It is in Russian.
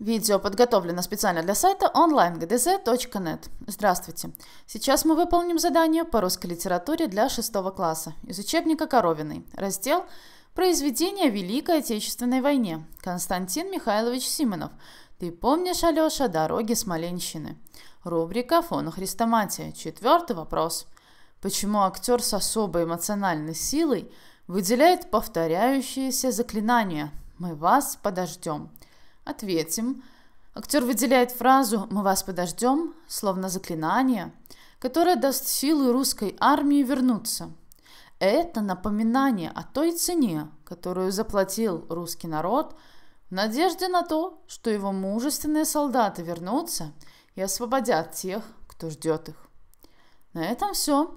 Видео подготовлено специально для сайта online.gdz.net. Здравствуйте! Сейчас мы выполним задание по русской литературе для 6 класса из учебника Коровиной, раздел «Произведение о Великой Отечественной войне» Константин Михайлович Симонов. «Ты помнишь, Алеша, дороги Смоленщины?» Рубрика «Фон Христоматия». Четвертый вопрос. Почему актер с особой эмоциональной силой выделяет повторяющиеся заклинания «Мы вас подождем»? ответим. Актер выделяет фразу «Мы вас подождем», словно заклинание, которое даст силы русской армии вернуться. Это напоминание о той цене, которую заплатил русский народ в надежде на то, что его мужественные солдаты вернутся и освободят тех, кто ждет их. На этом все.